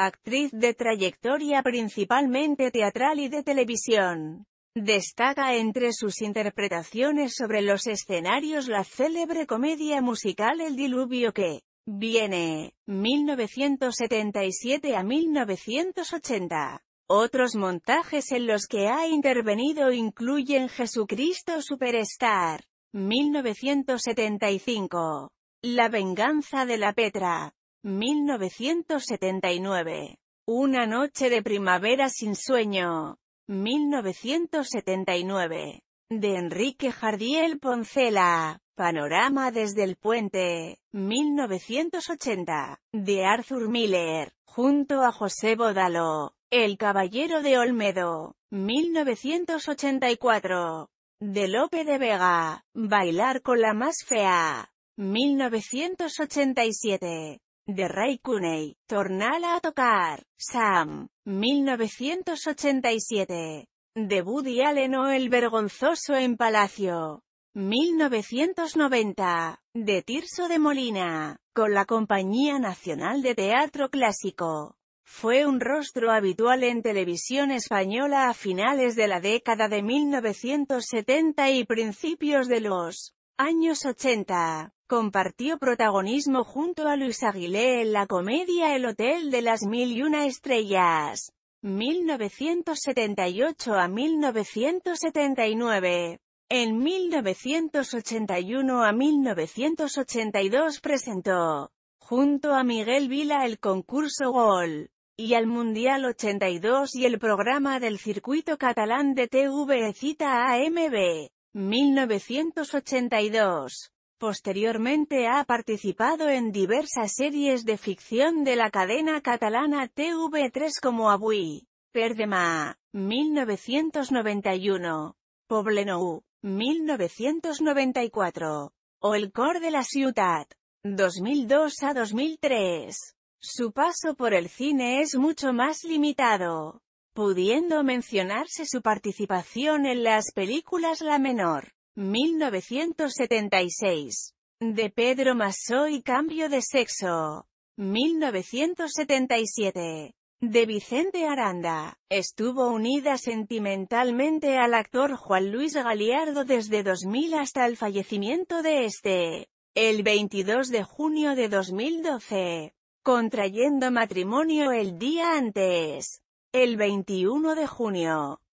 actriz de trayectoria principalmente teatral y de televisión. Destaca entre sus interpretaciones sobre los escenarios la célebre comedia musical El Diluvio que viene, 1977 a 1980. Otros montajes en los que ha intervenido incluyen Jesucristo Superstar, 1975, La venganza de la Petra, 1979. Una noche de primavera sin sueño. 1979. De Enrique Jardiel Poncela. Panorama desde el puente. 1980. De Arthur Miller. Junto a José Bodalo, El caballero de Olmedo. 1984. De Lope de Vega. Bailar con la más fea. 1987 de Ray Cuney, Tornala a tocar, Sam, 1987. De Woody Allen o El vergonzoso en Palacio, 1990. De Tirso de Molina, con la Compañía Nacional de Teatro Clásico. Fue un rostro habitual en televisión española a finales de la década de 1970 y principios de los años 80. Compartió protagonismo junto a Luis Aguilé en la comedia El Hotel de las Mil y Una Estrellas, 1978 a 1979. En 1981 a 1982 presentó, junto a Miguel Vila el concurso Gol, y al Mundial 82 y el programa del circuito catalán de TV Cita AMB, 1982. Posteriormente ha participado en diversas series de ficción de la cadena catalana TV3 como Abui, Perdema, 1991, Poblenou, 1994, o El cor de la ciutat, 2002 a 2003. Su paso por el cine es mucho más limitado, pudiendo mencionarse su participación en las películas La Menor, 1976. De Pedro Masó y Cambio de Sexo. 1977. De Vicente Aranda. Estuvo unida sentimentalmente al actor Juan Luis Galiardo desde 2000 hasta el fallecimiento de este. El 22 de junio de 2012. Contrayendo matrimonio el día antes. El 21 de junio.